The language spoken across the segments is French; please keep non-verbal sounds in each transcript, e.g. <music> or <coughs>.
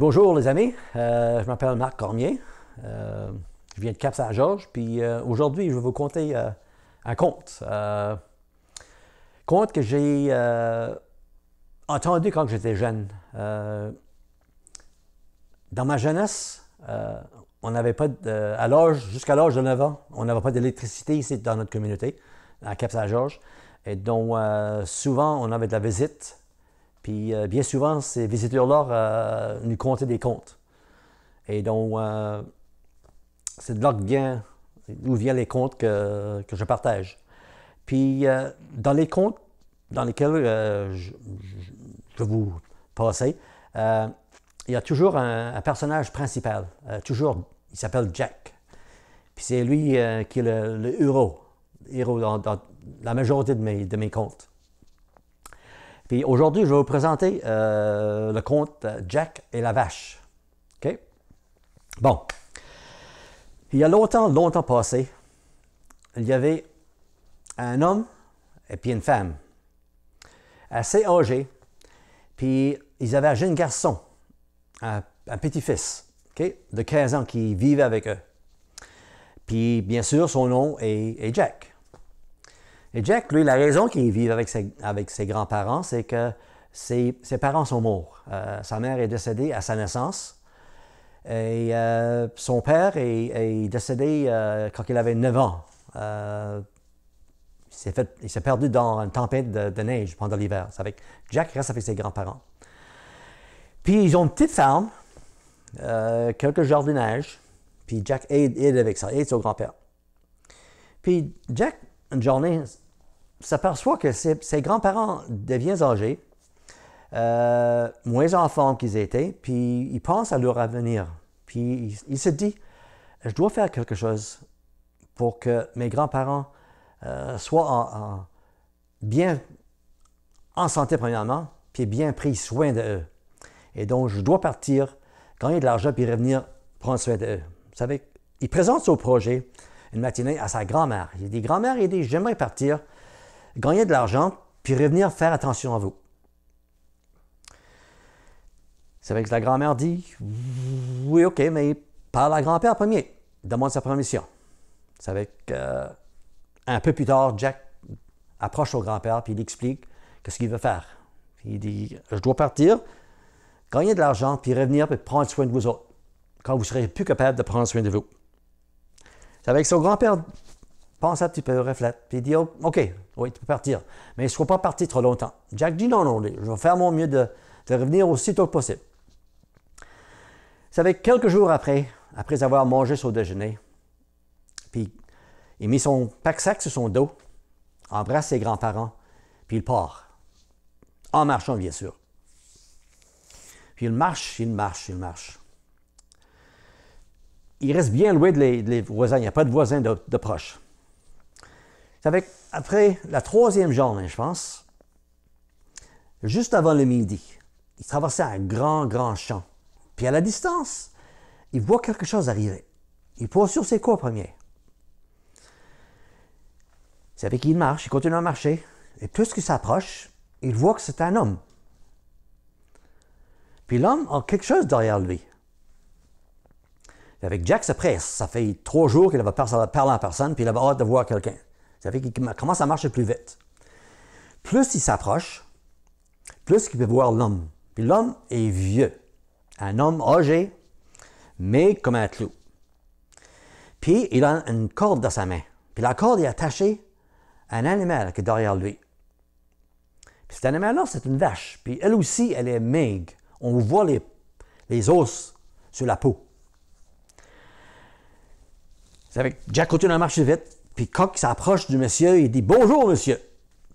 bonjour les amis, euh, je m'appelle Marc Cormier, euh, je viens de cap saint georges puis euh, aujourd'hui je vais vous conter un conte. conte que j'ai entendu quand j'étais jeune. dans ma jeunesse, on n'avait pas, de, jusqu'à l'âge de 9 ans, on n'avait pas d'électricité ici dans notre communauté, à cap saint georges et donc souvent on avait de la visite puis euh, bien souvent, ces visiteurs-là euh, nous comptaient des comptes. Et donc, euh, c'est de là que vient, viennent les comptes que, je partage. Puis dans les comptes dans lesquels je, vous passe, il y a toujours un, personnage principal. toujours, il s'appelle Jack. Puis c'est lui qui est le, le héros, héros dans, la majorité de mes, de mes comptes. Puis aujourd'hui, je vais vous présenter euh, le conte Jack et la vache. Bon. Il y a longtemps, longtemps passé, il y avait un homme et puis une femme assez âgés. Puis ils avaient un jeune garçon, un, petit-fils de 15 ans qui vivait avec eux. Puis bien sûr, son nom est Jack. Et Jack, lui, la raison qu'il vit avec ses, avec ses grands-parents, c'est que ses, parents sont morts. Euh, sa mère est décédée à sa naissance. Et euh, son père est, décédé euh, quand il avait 9 ans. il, s'est perdu dans une tempête de, neige pendant l'hiver. Jack reste avec ses grands-parents. Puis ils ont une petite ferme, quelques jardinages. Puis Jack aide, aide avec ça, aide son grand-père. Puis Jack une journée, s'aperçoit que ses, grands-parents deviennent âgés, euh, moins en forme qu'ils étaient, puis il pense à leur avenir. Puis il, se dit, je dois faire quelque chose pour que mes grands-parents euh, soient en, bien en santé premièrement, puis bien pris soin d'eux. Et donc, je dois partir, gagner de l'argent, puis revenir prendre soin de Vous savez, il présente son projet une matinée à sa grand-mère. Il dit Grand-mère, il dit J'aimerais partir, gagner de l'argent, puis revenir faire attention à vous. C'est vrai que la grand-mère dit Oui, ok, mais parle à grand-père premier, demande sa permission. C'est vrai euh, un peu plus tard, Jack approche au grand-père, puis il explique ce qu'il veut faire. il dit Je dois partir, gagner de l'argent, puis revenir, puis prendre soin de vous autres, quand vous serez plus capable de prendre soin de vous. C'est avec son grand-père, pense à tu peux reflète, puis il dit oh, Ok, oui, tu peux partir, mais il ne faut pas parti trop longtemps. Jack dit Non, non, je vais faire mon mieux de, revenir aussi tôt que possible. C'est avec quelques jours après, après avoir mangé son déjeuner, puis il met son pack-sac sur son dos, embrasse ses grands-parents, puis il part. En marchant, bien sûr. Puis il marche, il marche, il marche il reste bien loin des voisins. Il n'y a pas de voisins de, proches. C'est Avec, après la troisième journée, je pense, juste avant le midi, il traversait un grand, grand champ. Puis à la distance, il voit quelque chose arriver. Il pose sur ses quoi premier. C'est avec il marche, il continue à marcher. Et plus qu'il s'approche, il voit que c'est un homme. Puis l'homme a quelque chose derrière lui. Avec Jack se presse. Ça fait trois jours qu'il va parler en personne, puis il avait hâte de voir quelqu'un. Ça fait qu'il commence à marcher plus vite. Plus il s'approche, plus il peut voir l'homme. Puis l'homme est vieux. Un homme âgé, mais comme un clou. Puis il a une corde dans sa main. Puis la corde est attachée à un animal qui est derrière lui. Puis cet animal-là, c'est une vache. Puis elle aussi, elle est maigre. On voit les os sur la peau. C'est avec Jack continue à marcher vite, puis Coq s'approche du monsieur, il dit Bonjour, monsieur.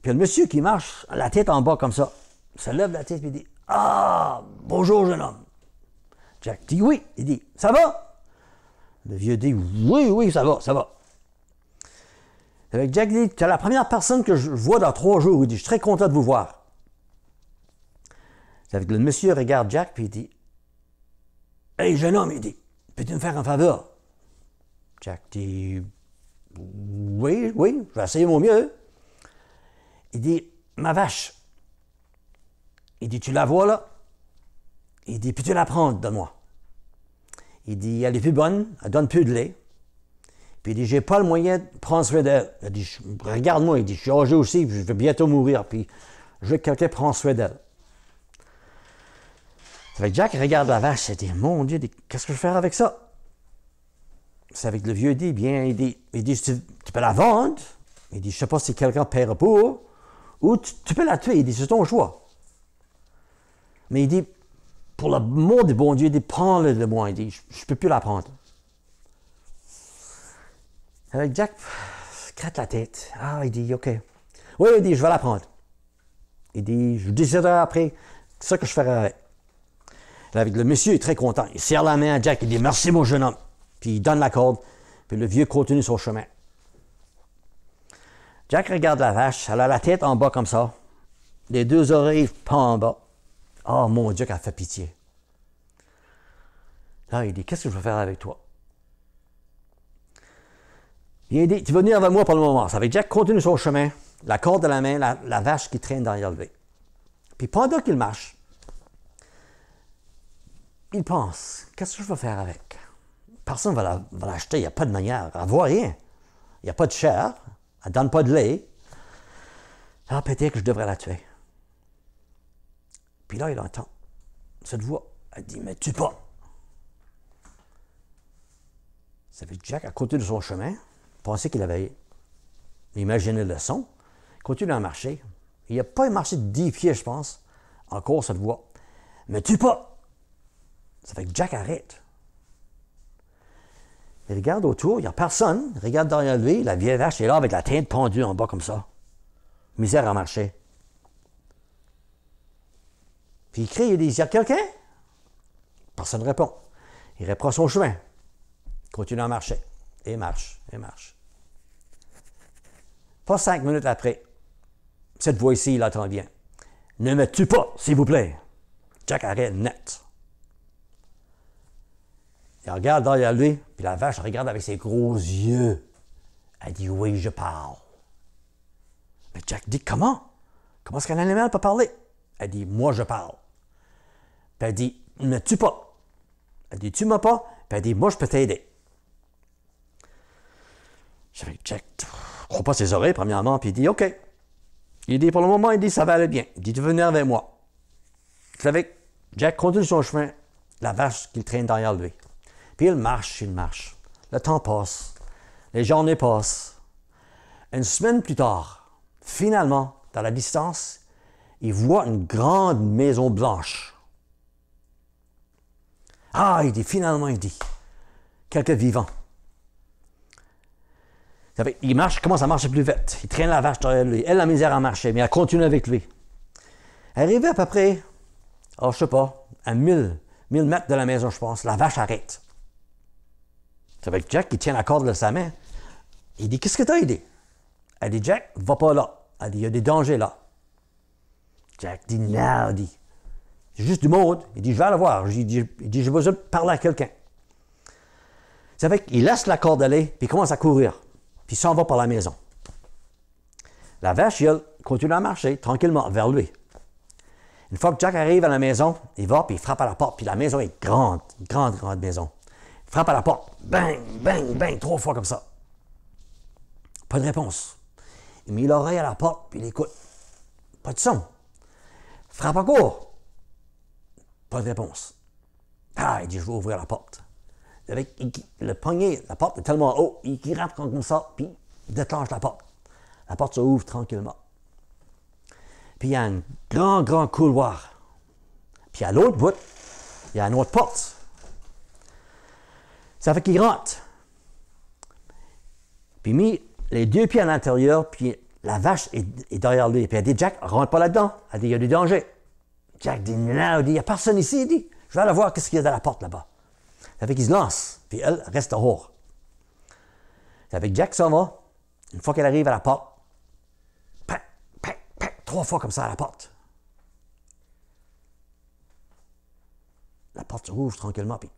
Puis le monsieur qui marche, la tête en bas comme ça, se lève la tête, et dit Ah, bonjour, jeune homme. Jack dit Oui. Il dit Ça va Le vieux dit Oui, oui, ça va, ça va. Fait que Jack dit Tu la première personne que je vois dans trois jours. Il dit Je suis très content de vous voir. Fait le monsieur regarde Jack, puis il dit Hey, jeune homme, il dit Peux-tu me faire un faveur Jack dit Oui, oui, je vais essayer mon mieux. Il dit Ma vache. Il dit Tu la vois là Il dit Puis tu la prends de moi. Il dit Elle est plus bonne, elle donne plus de lait. Puis il dit J'ai pas le moyen de prendre soin d'elle. Il dit Regarde-moi. Il dit Je suis âgé aussi, je vais bientôt mourir. Puis je veux que quelqu'un prenne soin d'elle. Fait que Jack regarde la vache et dit Mon Dieu, qu'est-ce que je vais faire avec ça c'est avec le vieux dit, eh bien, il dit, il dit tu, peux la vendre, il dit, je sais pas si quelqu'un paiera pour, ou tu, peux la tuer, il dit, c'est ton choix. Mais il dit, pour le mot du bon Dieu, il dit, prends-le de moi, il dit, je, ne peux plus la prendre. Avec Jack, crête la tête. Ah, il dit, OK. Oui, il dit, je vais la prendre. Il dit, je déciderai après ce que je ferai avec. le monsieur, est très content. Il serre la main à Jack, il dit, merci mon jeune homme. Puis il donne la corde, puis le vieux continue son chemin. Jack regarde la vache, elle a la tête en bas comme ça, les deux oreilles pas en bas. Oh mon Dieu, qu'elle fait pitié. Là, il dit, qu'est-ce que je vais faire avec toi? Il dit, tu vas venir avec moi pour le moment. Ça fait que Jack continue son chemin, la corde de la main, la, vache qui traîne derrière lui. Puis pendant qu'il marche, il pense, qu'est-ce que je vais faire avec? personne ne va l'acheter. il n'y a pas de manière. Elle ne voit rien. Il n'y a pas de chair. Elle ne donne pas de lait. Ah, peut-être que je devrais la tuer. Puis là, il entend cette voix. Elle dit Mais tu pas. Ça fait Jack, à côté de son chemin, pensait qu'il avait imaginé le son, continue à marcher. Il a pas marché de 10 pieds, je pense. Encore cette voix. Mais tu pas! Ça fait que Jack arrête. Il regarde autour, il n'y a personne. Il regarde derrière lui, la vieille vache est là avec la teinte pendue en bas comme ça. Misère à marcher. Puis il crie, il dit, y a quelqu'un? Personne ne répond. Il reprend son chemin. Continue à marcher. Et marche, et marche. Pas cinq minutes après, cette voix-ci, il entend bien. Ne me tue pas, s'il vous plaît. Jack arrête net. Il regarde derrière lui, puis la vache regarde avec ses gros yeux. Elle dit Oui, je parle. Mais Jack dit Comment Comment est-ce qu'un animal peut parler Elle dit Moi, je parle. Puis elle dit Ne tue pas. Elle dit tu m'as pas. Puis elle dit Moi, je peux t'aider. J'avais Jack, croit pas ses oreilles, premièrement, puis il dit OK. Il dit Pour le moment, il dit Ça va aller bien. Il dit Tu venir avec moi. Vous savez, Jack continue son chemin, la vache qu'il traîne derrière lui. Puis il marche, il marche. Le temps passe. Les journées passent. Une semaine plus tard, finalement, dans la distance, il voit une grande maison blanche. Ah, il dit, finalement, il dit, quelques vivants. il marche, commence à marcher plus vite. Il traîne la vache derrière lui. Elle, la misère à marcher, mais elle continue avec lui. Arrivé à peu près, oh, je sais pas, à mille 1000 mètres de la maison, je pense, la vache arrête. Ça fait que Jack, qui tient la corde de sa main. Il dit Qu'est-ce que tu as aidé? Elle dit Jack, va pas là. Elle dit Il y a des dangers là. Jack dit Non, il dit juste du monde. Il dit Je vais aller voir. Il dit, je J'ai parler à quelqu'un. Ça fait qu'il laisse la corde aller, puis il commence à courir. Puis il s'en va par la maison. La vache, elle continue à marcher tranquillement vers lui. Une fois que Jack arrive à la maison, il va, puis il frappe à la porte, puis la maison est grande, grande, grande maison. Frappe à la porte. Bang, bang, bang, trois fois comme ça. Pas de réponse. Il met l'oreille à la porte, puis il écoute. Pas de son. Frappe encore. Pas de réponse. Ah, il dit, je vais ouvrir la porte. Avec, le poignet, la porte est tellement haut, il gratte comme ça, puis il déclenche la porte. La porte s'ouvre tranquillement. Puis il y a un grand, grand couloir. Puis à l'autre bout, il y a une autre porte. Ça fait qu'il rentre. Puis met les deux pieds à l'intérieur, puis la vache est, derrière lui. Puis elle dit, Jack, rentre pas là-dedans. Elle dit, il y a du danger. Jack dit, non, il n'y a personne ici. Il dit, je vais aller voir ce qu'il y a dans la porte là-bas. Ça fait qu'il se lance, puis elle reste hors. Ça fait que Jack s'en va. Une fois qu'elle arrive à la porte, pa, pa, pa, trois fois comme ça à la porte. La porte s'ouvre tranquillement, puis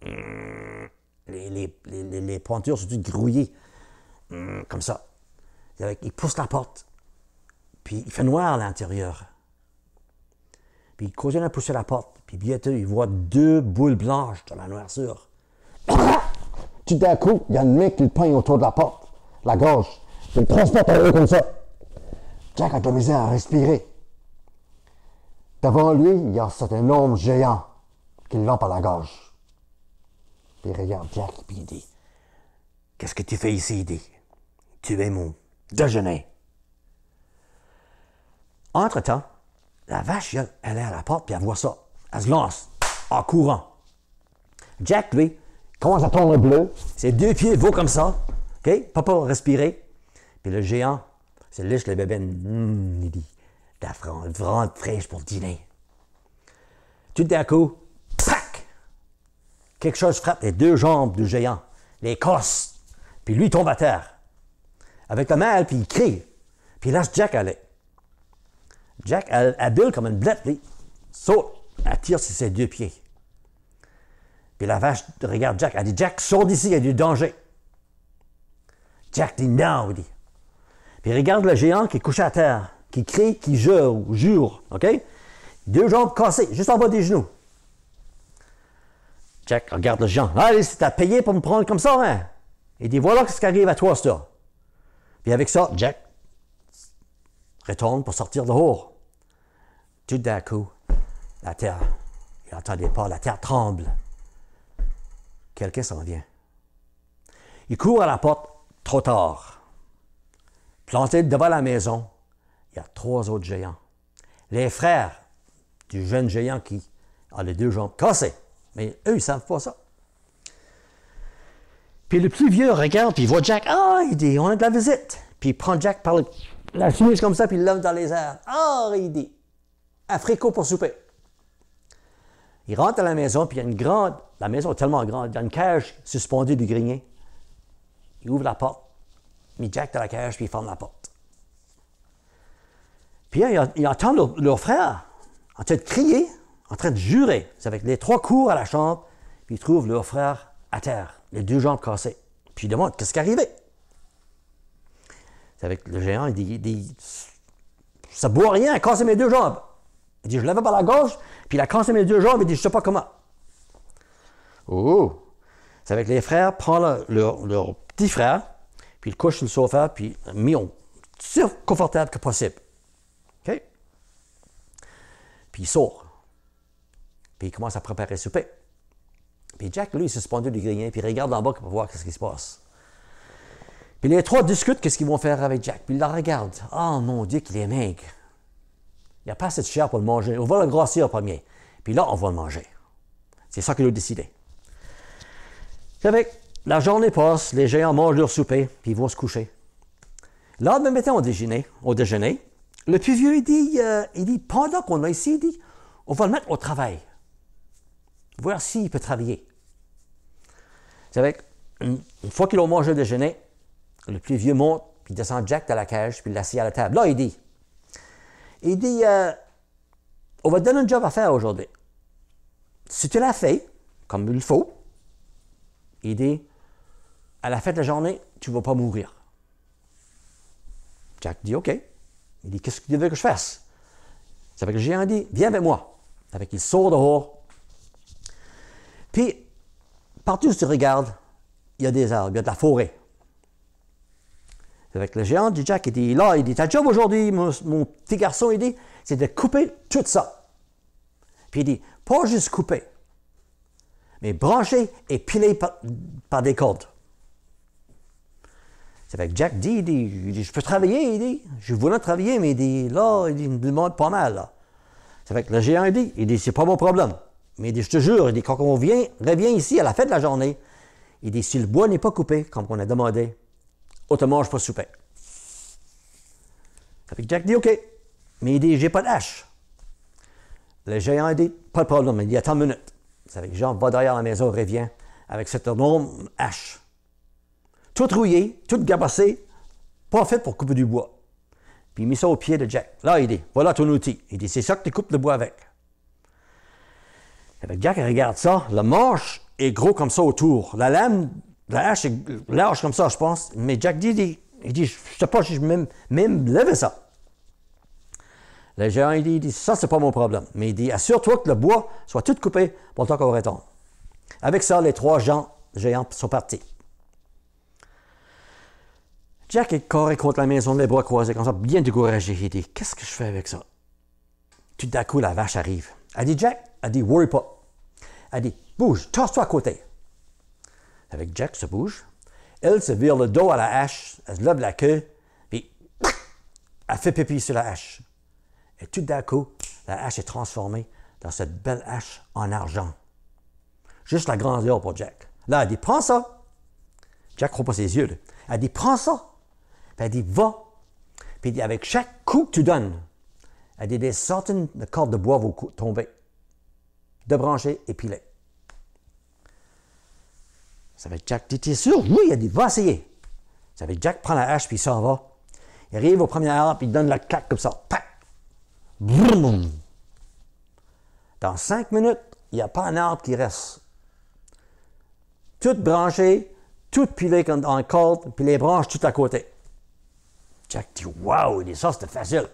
les, les, pointures sont toutes grouillées. Hum, comme ça. Il pousse la porte. Puis il fait noir à l'intérieur. Puis il continue à pousser la porte. Puis bientôt, il voit deux boules blanches dans la noirceur. <coughs> Tout d'un coup, il y a un mec qui le peigne autour de la porte, la gorge. Il le transporte à comme ça. Jack a de à respirer. Devant lui, il y a cet énorme géant qui le la gorge. Il regarde Jack, et il dit Qu'est-ce que tu fais ici, il dit Tu es mon déjeuner. Entre-temps, la vache, elle, est à la porte, puis elle voit ça. Elle se lance en courant. Jack, lui, commence à tourner bleu. Ses deux pieds vont comme ça. OK? Papa, respirer. Puis le géant se liche le bébé. Hmm, il dit, de la fraîche pour dîner. Tout d'un coup, quelque chose frappe les deux jambes du géant, les cossent, puis lui tombe à terre. Avec le mal, puis il crie, puis il laisse Jack aller. Jack, habile comme une blette, saute, attire sur ses deux pieds. Puis la vache regarde Jack, elle dit Jack, sors d'ici, il y a du danger. Jack dit non, il dit. Puis regarde le géant qui est couché à terre, qui crie, qui jure, jure, OK? Deux jambes cassées, juste en bas des genoux. Jack regarde le Jean. Allez, ah, c'est à payer pour me prendre comme ça, hein? Il dit, voilà ce qui arrive à toi, ça. Puis avec ça, Jack retourne pour sortir dehors. Tout d'un coup, la terre, il entend des pas, la terre tremble. Quelqu'un s'en vient. Il court à la porte, trop tard. Planté devant la maison, il y a trois autres géants. Les frères du jeune géant qui a les deux jambes cassées. Mais eux, ils ne savent pas ça. Puis le plus vieux regarde, puis il voit Jack. Ah, il dit, on a de la visite. Puis il prend Jack par le, la chemise comme ça, puis il lève dans les airs. Ah, il dit, Africo pour souper. Il rentre à la maison, puis il y a une grande, la maison est tellement grande, il y a une cage suspendue du grenier. Il ouvre la porte, met Jack dans la cage, puis il ferme la porte. Puis là, il, entend leur, leur frère en train de crier en train de jurer. C'est avec les trois cours à la chambre, puis ils trouvent leur frère à terre, les deux jambes cassées. Puis ils demandent Qu'est-ce qui est arrivé C'est avec le géant, il dit, dit Ça boit rien, il a cassé mes deux jambes. Il dit Je l'avais par la gauche, puis il a cassé mes deux jambes, il dit Je sais pas comment. Oh C'est avec les frères, prend leur, leur, petit frère, puis ils couchent sur le sofa, puis mis aussi confortable que possible. OK Puis ils sortent. Puis il commence à préparer le souper. Puis Jack, lui, il suspendu du grillin, puis il regarde en bas pour voir ce qui se passe. Puis les trois discutent qu'est-ce qu'ils vont faire avec Jack. Puis il la regarde. « Oh mon Dieu, qu'il est maigre. Il n'y a pas assez de chair pour le manger. On va le grossir au premier. Puis là, on va le manger. C'est ça qu'ils ont décidé. savez, la journée passe, les géants mangent leur souper, puis ils vont se coucher. Là, même matin, au déjeuner, au déjeuner, le plus vieux, il dit, euh, il dit pendant qu'on est ici, il dit, on va le mettre au travail voir s'il peut travailler. avec une, fois qu'ils ont mangé le déjeuner, le plus vieux monte, puis descend Jack dans la cage, puis l'assied à la table. Là, il dit, il dit, euh, on va te donner un job à faire aujourd'hui. Si tu l'as fait, comme il faut, il dit, à la fin de la journée, tu ne vas pas mourir. Jack dit, OK. Il dit, qu'est-ce que tu veux que je fasse? C'est que le géant dit, viens avec moi. Avec il sort dehors, puis, partout où tu regardes, il y a des arbres, il y a de la forêt. Avec le géant dit Jack, il dit Là, il dit Ta job aujourd'hui, mon, petit garçon, il dit, c'est de couper tout ça. Puis il dit Pas juste couper, mais brancher et piler par, des cordes. C'est avec Jack dit, il dit, je peux travailler, il dit, je voulais travailler, mais il dit, là, il, me demande pas mal, C'est avec que le géant, dit, il dit, c'est pas mon problème. Mais il dit, je te jure, il dit, quand on revient reviens ici à la fin de la journée. Il dit, si le bois n'est pas coupé, comme on a demandé, autrement, je pas souper. Fait que Jack dit, OK. Mais il dit, j'ai pas de hache. Le géant dit, pas de problème. Il dit, attends une minute. Ça fait que Jean va derrière la maison, revient avec cette énorme hache. Tout rouillé, tout gabassé, pas fait pour couper du bois. Puis il met ça au pied de Jack. Là, il dit, voilà ton outil. Il dit, c'est ça que tu coupes le bois avec. Jack eh ben, regarde ça, la manche est gros comme ça autour. La lame, la hache est large comme ça, je pense. Mais Jack dit, il dit, je sais pas, si je même, même lever ça. Le géant, il dit, il dit ça, c'est pas mon problème. Mais il dit, assure-toi que le bois soit tout coupé pour le temps qu'on retourner. Avec ça, les trois gens géants sont partis. Jack est corré contre la maison, les bras croisés, comme ça, bien découragé. Il dit, qu'est-ce que je fais avec ça? Tout d'un coup, la vache arrive. Elle dit, Jack, elle dit Worry pas. Elle dit Bouge, tasse-toi à côté. Avec Jack se bouge. Elle se vire le dos à la hache, elle se lève la queue, puis <clears throat> elle fait pipi sur la hache. Et tout d'un coup, la hache est transformée dans cette belle hache en argent. Juste la grandeur pour Jack. Là, elle dit Prends ça. Jack croit pas ses yeux. Elle dit Prends ça. Puis elle dit Va. Puis elle dit Avec chaque coup que tu donnes, elle dit Des centaines de cordes de bois vont tomber de brancher et piler. Ça fait Jack dit, t'es sûr? Oui, il a dit, va essayer. Ça fait Jack prend la hache, puis il s'en va. Il arrive au premier arbre, puis il donne la claque comme ça. Tac! Vroom! Dans cinq minutes, il n'y a pas un arbre qui reste. Tout branché, tout pilé en corde, puis les branches tout à côté. Jack dit, waouh il dit ça, c'était facile.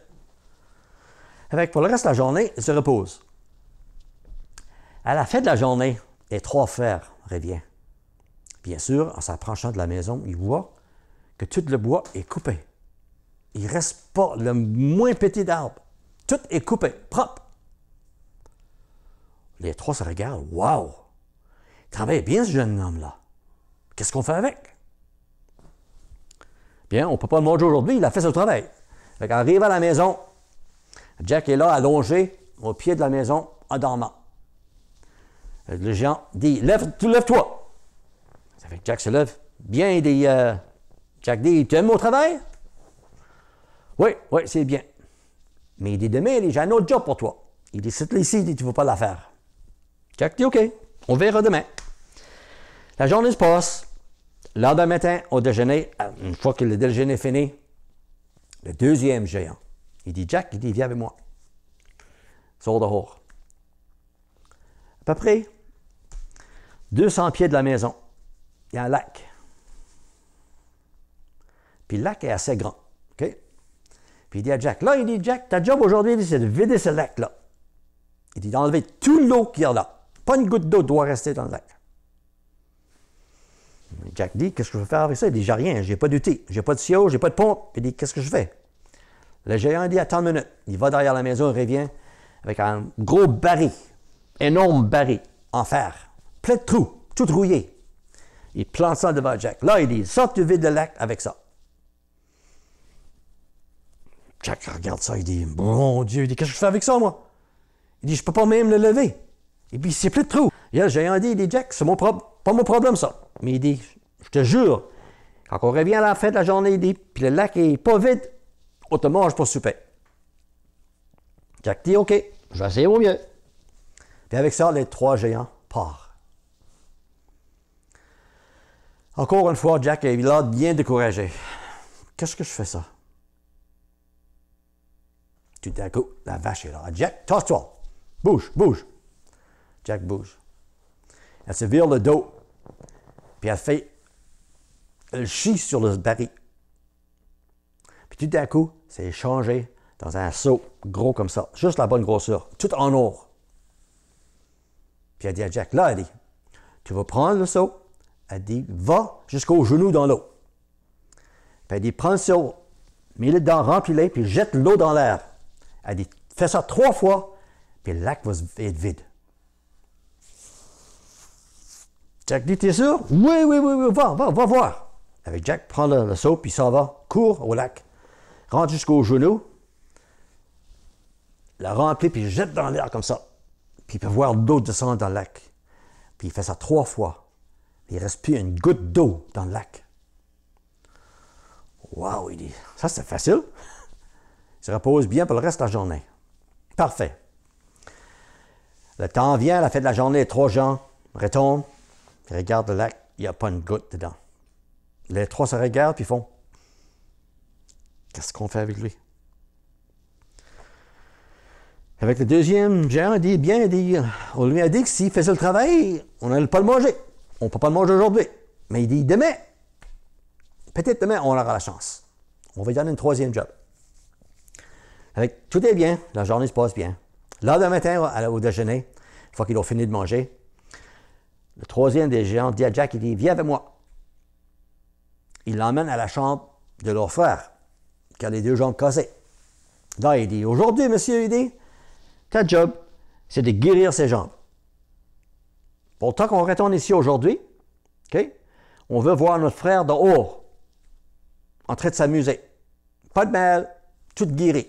Avec pour le reste de la journée, il se repose. À la fin de la journée, les trois frères reviennent. Bien sûr, en s'approchant de la maison, ils voient que tout le bois est coupé. Il ne reste pas le moins petit d'arbre. Tout est coupé, propre. Les trois se regardent. Waouh! Travaille bien ce jeune homme-là. Qu'est-ce qu'on fait avec? Bien, on ne peut pas le manger aujourd'hui, il a fait son travail. Fait arrive à la maison, Jack est là, allongé, au pied de la maison, en dormant le géant dit Lève, lève-toi. Ça fait que Jack se lève. Bien dit euh, Jack dit Tu aimes au travail Oui, oui, c'est bien. Mais il dit Demain, j'ai un autre job pour toi. Il dit C'est ici, il dit, tu ne vas pas la faire. Jack dit OK, on verra demain. La journée se passe. L'heure matin, au déjeuner, euh, une fois que le déjeuner est fini, le deuxième géant, il dit Jack, il dit Viens avec moi. sort dehors. À peu près 200 pieds de la maison, il y a un lac. Puis le lac est assez grand. Puis il dit à Jack, là, il dit, Jack, ta job aujourd'hui, c'est de vider ce lac-là. Il dit d'enlever tout l'eau qu'il y a là. Pas une goutte d'eau doit rester dans le lac. Jack dit, qu'est-ce que je vais faire avec ça? Il dit, j'ai rien, j'ai pas d'outils, j'ai pas de tuyau, j'ai pas de pompe. Il dit, qu'est-ce que je fais? Le géant dit, attends une minute. Il va derrière la maison, il revient avec un gros baril, énorme baril en fer plein de trous, tout rouillé. Il plante ça devant Jack. Là, il dit, sors du vide de lac avec ça. Jack regarde ça, il dit, mon Dieu, il dit, qu'est-ce que je fais avec ça, moi? Il dit, je peux pas même le lever. Et puis, c'est plein de trous. y a le géant dit, il dit, Jack, c'est mon pas mon problème, ça. Mais il dit, je te jure, quand on revient à la fin de la journée, il dit, puis le lac est pas vide, on te mange pour souper. Jack dit, OK, je vais essayer au mieux. Et avec ça, les trois géants partent. Encore une fois, Jack est là bien découragé. Qu'est-ce que je fais ça? Tout d'un coup, la vache est là. Jack, tasse-toi. Bouge, bouge. Jack bouge. Elle se vire le dos. Puis elle fait. Elle chie sur le baril. Puis tout d'un coup, c'est changé dans un seau gros comme ça. Juste la bonne grosseur. Tout en or. Puis elle dit à Jack, là, elle dit, tu vas prendre le seau, elle dit, va jusqu'au genou dans l'eau. Puis elle dit, prends le mets-le dedans, remplis-le, puis jette l'eau dans l'air. Elle dit, fais ça trois fois, puis le lac va être vide. Jack dit, t'es sûr? Oui, oui, oui, oui, va, va, va voir. Avec Jack, prend le, saut seau, puis s'en va, court au lac, rentre jusqu'au genou, la remplit, puis jette dans l'air comme ça. Puis il peut voir l'eau descendre dans le lac. Puis il fait ça trois fois. Il ne reste plus une goutte d'eau dans le lac. Wow, il dit, ça c'est facile. Il se repose bien pour le reste de la journée. Parfait. Le temps vient, la fin de la journée, trois gens retombent, ils regardent le lac, il n'y a pas une goutte dedans. Les trois se regardent puis font Qu'est-ce qu'on fait avec lui Avec le deuxième géant, il dit Bien, il dit, on lui a dit que s'il faisait le travail, on n'allait pas le manger on ne peut pas le manger aujourd'hui. Mais il dit demain, peut-être demain, on aura la chance. On va lui donner une troisième job. tout est bien, la journée se passe bien. Lors de matin, au déjeuner, une fois qu'ils ont fini de manger, le troisième des géants dit à Jack, il dit, viens avec moi. Il l'emmène à la chambre de leur frère, qui a les deux jambes cassées. Là, il dit, aujourd'hui, monsieur, il dit, ta job, c'est de guérir ses jambes. Pourtant qu'on retourne ici aujourd'hui, OK? On veut voir notre frère de haut en train de s'amuser. Pas de mal, tout guéri.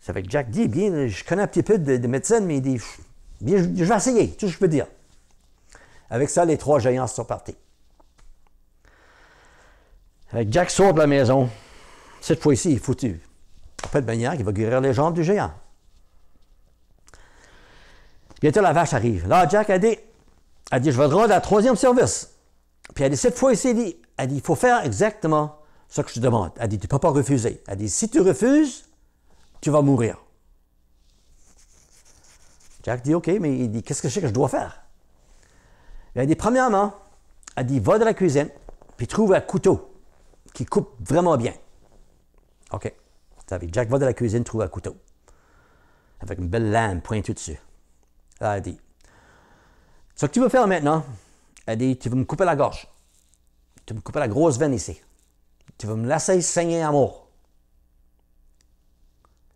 Ça avec que Jack dit, bien, je connais un petit peu de, médecine, mais il dit, bien, je, vais essayer, tout ce que je peux dire. Avec ça, les trois géants sont partis. Avec Jack sort de la maison. Cette fois-ci, il est foutu. Pas de manière qu'il va guérir les jambes du géant. Bientôt, la vache arrive. Là, Jack a dit, a dit, je vais te rendre la troisième service. Puis elle dit, cette fois ici, dit, elle dit, il faut faire exactement ce que je te demande. Elle dit, tu ne peux pas refuser. Elle dit, si tu refuses, tu vas mourir. Jack dit, OK, mais il dit, qu'est-ce que je sais que je dois faire? Elle dit, premièrement, elle dit, va dans la cuisine, puis trouve un couteau qui coupe vraiment bien. OK. Jack va de la cuisine, trouve un couteau. Avec une belle lame pointue dessus. Elle dit Ce que tu veux faire maintenant, elle dit Tu veux me couper la gorge. Tu veux me couper la grosse veine ici. Tu veux me laisser saigner à mort.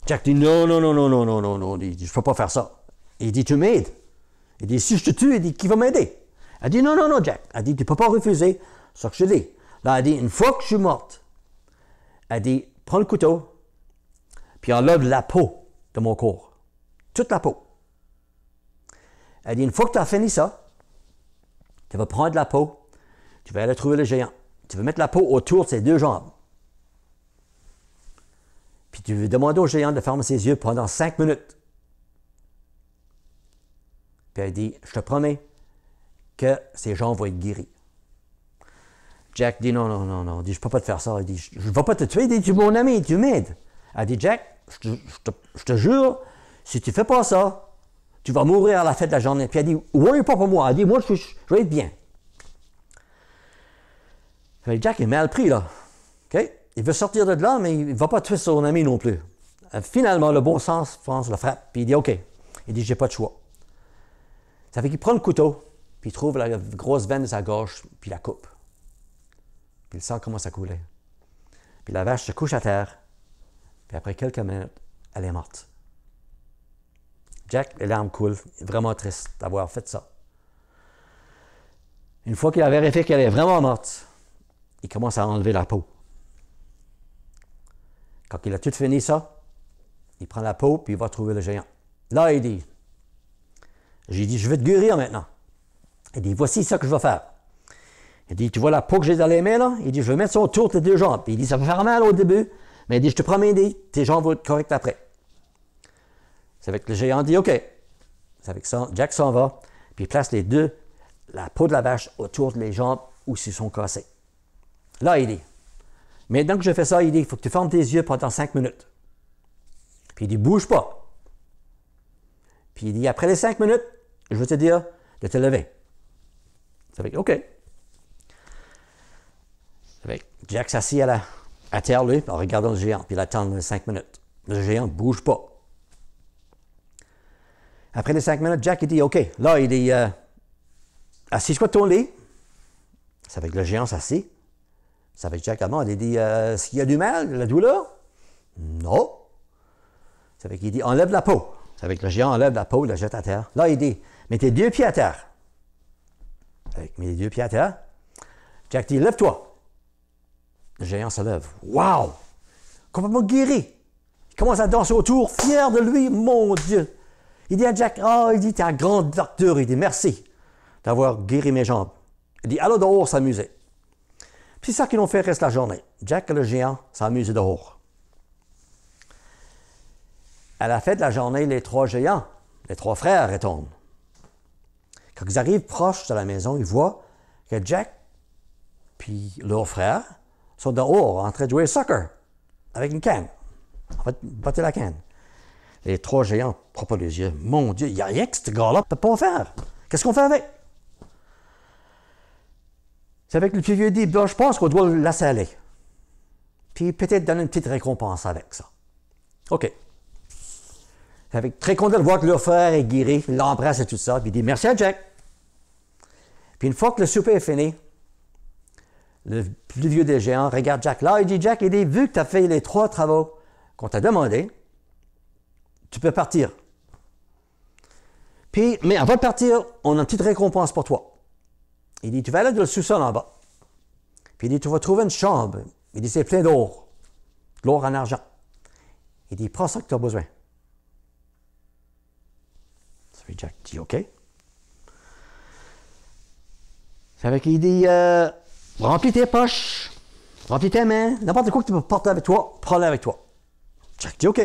Jack dit Non, non, non, non, non, non, non, non. je peux pas faire ça. Il dit Tu m'aides. Il dit Si je te tue, il dit Qui va m'aider Elle dit Non, non, non, Jack. Elle dit Tu peux pas refuser ce que je dis. Là, elle dit Une fois que je suis morte, elle dit Prends le couteau, puis enlève la peau de mon corps. Toute la peau. Elle dit, une fois que tu as fini ça, tu vas prendre la peau, tu vas aller trouver le géant. Tu vas mettre la peau autour de ses deux jambes. Puis tu vas demander au géant de fermer ses yeux pendant cinq minutes. Puis elle dit, je te promets que ses jambes vont être guéries. Jack dit, non, non, non, non. je ne peux pas te faire ça. Il dit, je ne vais pas te tuer. Il dit, tu es mon ami, tu m'aides. Elle dit, Jack, je te, je te jure, si tu ne fais pas ça, tu vas mourir à la fête de la journée. Puis elle dit, oui, pas pour moi. Elle dit, moi, je, vais être bien. Fait Jack est mal pris, là. OK? Il veut sortir de là, mais il ne va pas tuer son ami non plus. Euh, finalement, le bon sens, France le frappe, puis il dit, OK. Il dit, j'ai pas de choix. Ça fait qu'il prend le couteau, puis il trouve la grosse veine de sa gorge, puis il la coupe. Puis le sang commence à couler. Puis la vache se couche à terre, puis après quelques minutes, elle est morte. Jack, les larmes coulent, vraiment triste d'avoir fait ça. Une fois qu'il a vérifié qu'elle est vraiment morte, il commence à enlever la peau. Quand il a tout fini ça, il prend la peau puis il va trouver le géant. Là, il dit J'ai dit, je vais te guérir maintenant. Il dit Voici ça que je vais faire. Il dit Tu vois la peau que j'ai dans les mains là Il dit Je vais mettre ça autour de tes deux jambes. il dit Ça va faire mal au début, mais il dit Je te promets, tes jambes vont être correctes après. C'est avec le géant dit OK. Avec ça, Jack s'en va, puis il place les deux, la peau de la vache autour de les jambes où s'ils sont cassés. Là, il dit Mais que je fais ça, il dit il faut que tu fermes tes yeux pendant cinq minutes. Puis il dit Bouge pas. Puis il dit Après les cinq minutes, je veux te dire de te lever. Ça fait OK. Ça fait Jack s'assied à, à terre, lui, en regardant le géant, puis il attend cinq minutes. Le géant ne bouge pas. Après les cinq minutes, Jack, dit, OK, là, il dit, euh, assis de ton lit. Ça avec le géant assis. ça avec Jack avant. Il dit, euh, est-ce qu'il y a du mal, de la douleur? Non. Ça avec, qu'il dit, enlève la peau. Ça avec le géant, enlève la peau, il la jette à terre. Là, il dit, mets tes deux pieds à terre. Avec mes deux pieds à terre, Jack dit, lève-toi. Le géant se lève. Wow! Complètement guéri. Il commence à danser autour, fier de lui. Mon Dieu! Il dit à Jack, oh, il dit, t'es un grand docteur, il dit, merci d'avoir guéri mes jambes. Il dit, allons dehors s'amuser. Puis c'est ça qu'ils ont fait reste la journée. Jack et le géant s'amusent dehors. À la fin de la journée, les trois géants, les trois frères retournent. Quand ils arrivent proches de la maison, ils voient que Jack puis leur frère sont dehors en train de jouer soccer avec une canne. En fait, battre la canne. Les trois géants, pas les yeux. Mon Dieu, il a rien que ce gars-là ne peut pas faire. Qu'est-ce qu'on fait avec? C'est avec le plus vieux dit, je pense qu'on doit le laisser aller. Puis peut-être donner une petite récompense avec ça. OK. Avec très content de voir que leur frère est guéri, il l'embrasse et tout ça, puis il dit merci à Jack. Puis une fois que le souper est fini, le plus vieux des géants regarde Jack là, il dit Jack, il dit, vu que tu as fait les trois travaux qu'on t'a demandé, tu peux partir. Puis, mais avant de partir, on a une petite récompense pour toi. Il dit, tu vas aller dans le sous-sol en bas. Puis il dit, tu vas trouver une chambre. Il dit, c'est plein d'or. L'or en argent. Il dit, prends ça que tu as besoin. Ça Jack dit, OK. Ça qu'il dit, euh, remplis tes poches, remplis tes mains, n'importe quoi que tu peux porter avec toi, prends-le avec toi. Jack dit, OK.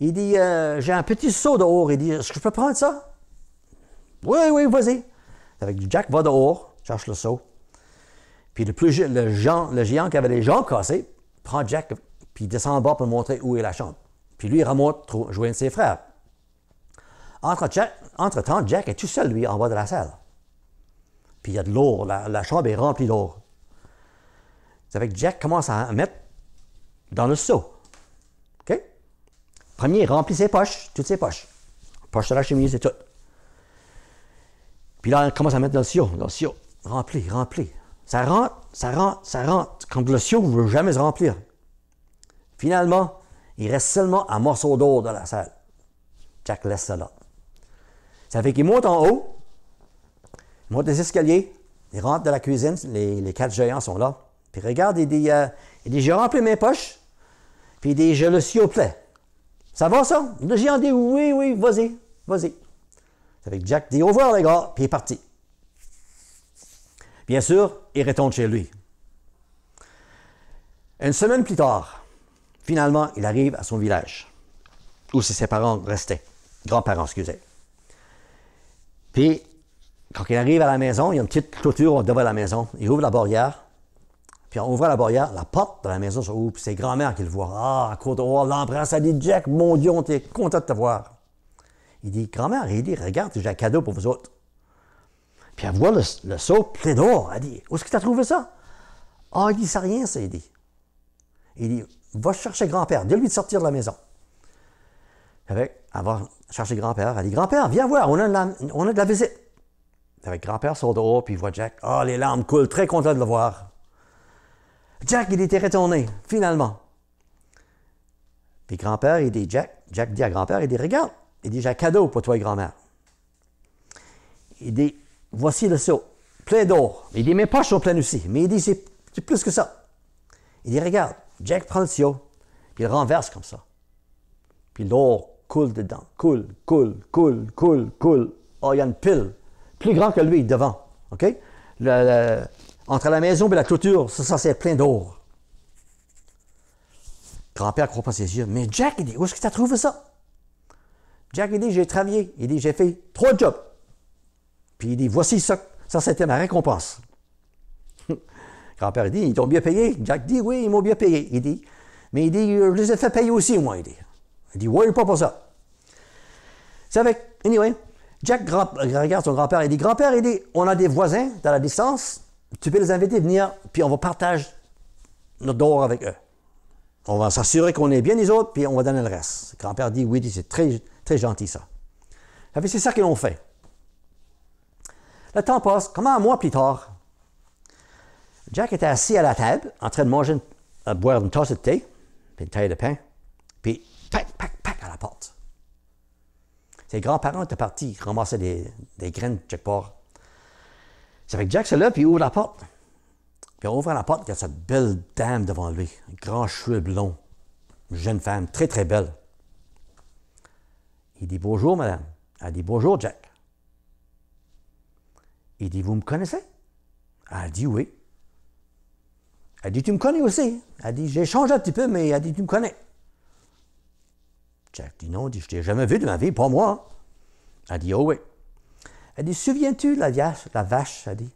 Il dit euh, J'ai un petit seau dehors. Il dit Est-ce que je peux prendre ça Oui, oui, vas-y. Avec Jack va dehors, cherche le seau. Puis le, plus, le, géant, le géant qui avait les jambes cassées prend Jack, puis descend en bas pour montrer où est la chambre. Puis lui, il remonte joindre ses frères. Entre, temps Jack est tout seul, lui, en bas de la salle. Puis il y a de l'eau, la, chambre est remplie d'or. C'est avec Jack commence à mettre dans le seau. Premier, il remplit ses poches, toutes ses poches. Poche de la chemise c'est tout. Puis là, il commence à mettre dans le siot, dans le Rempli, rempli. Ça rentre, ça rentre, ça rentre. Comme le ne veut jamais se remplir. Finalement, il reste seulement un morceau d'eau dans la salle. Jack laisse ça là. Ça fait qu'il monte en haut, il monte les escaliers, il rentre dans la cuisine, les, quatre géants sont là. Puis regarde, il dit, euh, il j'ai rempli mes poches, puis il dit, je le suis au ça va, ça? Le géant dit oui, oui, vas-y, vas-y. Avec Jack dit au revoir, les gars, puis il est parti. Bien sûr, il retourne chez lui. Une semaine plus tard, finalement, il arrive à son village, où ses parents restaient, grands-parents, excusez. Puis, quand il arrive à la maison, il y a une petite clôture devant la maison. Il ouvre la barrière, puis en ouvrant la barrière, la porte de la maison puis c'est grand-mère qui le voit. Ah, à oh, l'embrasse, elle dit Jack, mon Dieu, on était content de te voir. Il dit Grand-mère, il dit Regarde, j'ai un cadeau pour vous autres. Puis elle voit le, saut, seau plein Elle dit Où est-ce que tu as trouvé ça Ah, il dit Ça rien, ça, il dit. Il dit Va chercher grand-père, dis-lui de sortir de la maison. Avec, avoir va chercher grand-père. Elle dit Grand-père, viens voir, on a de la, on a de la visite. Avec grand-père sort dehors, puis il voit Jack. Ah, les larmes coulent, très content de le voir. Jack, il était retourné, finalement. Puis grand-père, il dit Jack. Jack dit à grand-père, il dit Regarde, il dit J'ai un cadeau pour toi et grand-mère. Il dit Voici le seau, plein d'or. Il dit Mes poches sont pleines aussi. Mais il dit C'est plus que ça. Il dit Regarde, Jack prend le seau, puis il renverse comme ça. Puis l'or coule dedans, coule, coule, coule, coule, coule. Oh, il y a une pile, plus grand que lui, devant. OK entre la maison et la clôture, ça, c'est plein d'or. Grand-père croit pas ses yeux. Mais Jack, il dit, où est-ce que tu as trouvé ça? Jack, il dit, j'ai travaillé. Il dit, j'ai fait trois jobs. Puis il dit, voici ça. Ça, c'était ma récompense. <laughs> Grand-père dit, ils t'ont bien payé. Jack dit, oui, ils m'ont bien payé. Il dit, mais il dit, euh, je les ai fait payer aussi, moi. Il dit, il dit, ouais, pas pour ça. C'est avec, anyway, Jack regarde son grand-père. Il dit, grand-père, il dit, on a des voisins dans la distance. Tu peux les inviter à venir, puis on va partager notre dehors avec eux. On va s'assurer qu'on est bien les autres, puis on va donner le reste. grand-père dit, oui, c'est très, très gentil ça. C'est ça qu'ils ont fait. Le temps passe, comment un mois plus tard, Jack était assis à la table, en train de manger, euh, boire une tasse de thé, puis une taille de pain, puis pac, pac, pac à la porte. Ses grands-parents étaient partis ramasser des, graines de check ça fait que Jack c'est là, puis il ouvre la porte. Puis il ouvre la porte, il y a cette belle dame devant lui, un grand cheveu blond, une jeune femme, très, très belle. Il dit Bonjour, madame. Elle dit Bonjour, Jack. Il dit Vous me connaissez Elle dit Oui. Elle dit Tu me connais aussi Elle dit J'ai changé un petit peu, mais elle dit Tu me connais. Jack dit Non, dit Je t'ai jamais vu de ma vie, pas moi. Elle dit Oh oui. Elle dit, souviens-tu la la vache, elle dit,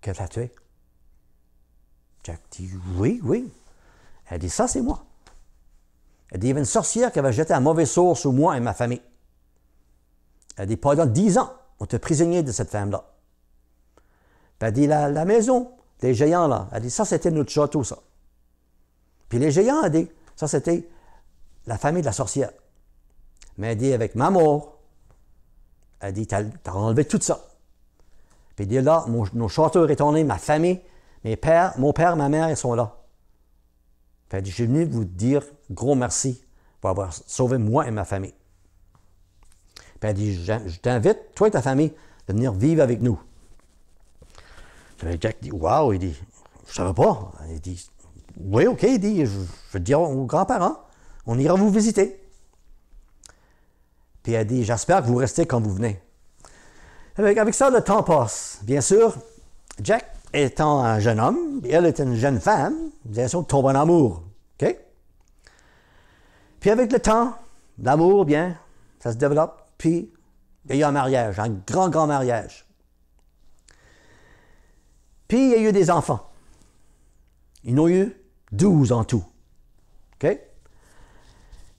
qu'elle tu as tuée? Jack dit, oui, oui. Elle dit, ça, c'est moi. Elle dit, il y avait une sorcière qui avait jeté un mauvais sort sur moi et ma famille. Elle dit, pendant dix ans, on était prisonnier de cette femme-là. Elle dit, la, maison des géants, là, elle dit, ça, c'était notre château, ça. Puis les géants, elle dit, ça, c'était la famille de la sorcière. Mais elle dit, avec ma mort, elle dit, t'as as enlevé tout ça. Puis dit, là, mon, nos chanteurs retournés, ma famille, mes pères, mon père, ma mère, ils sont là. Fait je suis venu vous dire gros merci pour avoir sauvé moi et ma famille. Puis elle dit, je t'invite, toi et ta famille, de venir vivre avec nous. Jack dit, waouh, il dit, je savais pas. Il dit, oui, ok, il dit, je, vais dire aux grands-parents, on ira vous visiter. Puis elle dit, j'espère que vous restez quand vous venez. Avec, avec, ça, le temps passe. Bien sûr, Jack étant un jeune homme, elle est une jeune femme, bien sûr, tombe en amour. OK? Puis avec le temps, l'amour, bien, ça se développe. Puis, il y a eu un mariage, un grand, grand mariage. Puis, il y a eu des enfants. Ils ont eu 12 en tout. OK?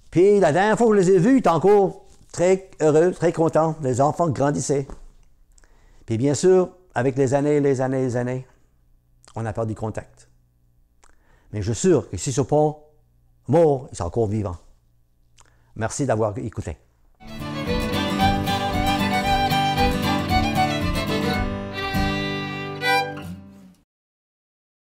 Puis, la dernière fois que je les ai vus, ils étaient encore très heureux, très content. Les enfants grandissaient. Puis bien sûr, avec les années, les années, les années, on a perdu contact. Mais je suis sûr que si ce pont mort, il est encore vivant. Merci d'avoir écouté.